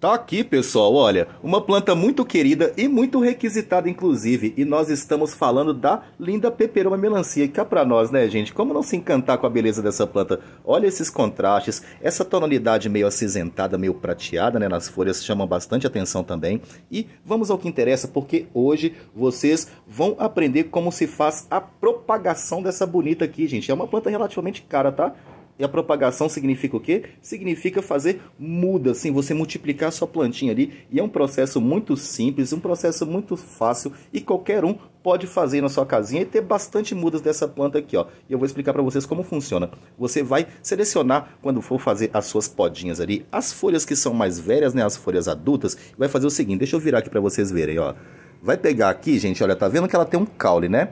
Tá aqui, pessoal, olha, uma planta muito querida e muito requisitada, inclusive, e nós estamos falando da linda peperoma melancia, que é pra nós, né, gente? Como não se encantar com a beleza dessa planta? Olha esses contrastes, essa tonalidade meio acinzentada, meio prateada, né, nas folhas, chama bastante atenção também. E vamos ao que interessa, porque hoje vocês vão aprender como se faz a propagação dessa bonita aqui, gente. É uma planta relativamente cara, tá? E a propagação significa o quê? Significa fazer muda, sim, você multiplicar sua plantinha ali. E é um processo muito simples, um processo muito fácil e qualquer um pode fazer na sua casinha e ter bastante mudas dessa planta aqui, ó. E eu vou explicar para vocês como funciona. Você vai selecionar quando for fazer as suas podinhas ali, as folhas que são mais velhas, né, as folhas adultas, vai fazer o seguinte, deixa eu virar aqui para vocês verem, ó. Vai pegar aqui, gente, olha, tá vendo que ela tem um caule, né?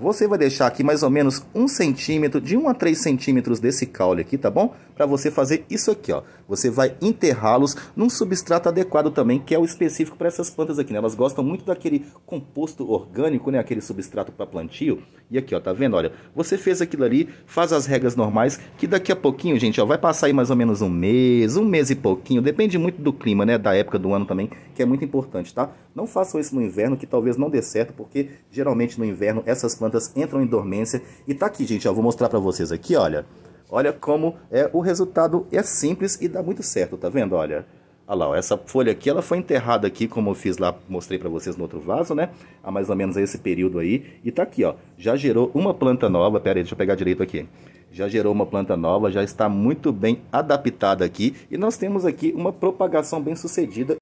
Você vai deixar aqui mais ou menos um centímetro, de 1 a 3 centímetros desse caule aqui, tá bom? Para você fazer isso aqui, ó. Você vai enterrá-los num substrato adequado também, que é o específico para essas plantas aqui, né? Elas gostam muito daquele composto orgânico, né? Aquele substrato para plantio. E aqui, ó, tá vendo? Olha, você fez aquilo ali, faz as regras normais, que daqui a pouquinho, gente, ó, vai passar aí mais ou menos um mês, um mês e pouquinho. Depende muito do clima, né? Da época do ano também, que é muito importante, tá? Não façam isso no inverno, que talvez não dê certo, porque geralmente no inverno essas plantas entram em dormência. E tá aqui, gente, ó, vou mostrar para vocês aqui, olha. Olha como é o resultado é simples e dá muito certo, tá vendo? Olha, olha lá, ó, essa folha aqui ela foi enterrada aqui, como eu fiz lá, mostrei para vocês no outro vaso, né? Há mais ou menos esse período aí. E tá aqui, ó, já gerou uma planta nova. Pera aí, deixa eu pegar direito aqui. Já gerou uma planta nova, já está muito bem adaptada aqui. E nós temos aqui uma propagação bem sucedida.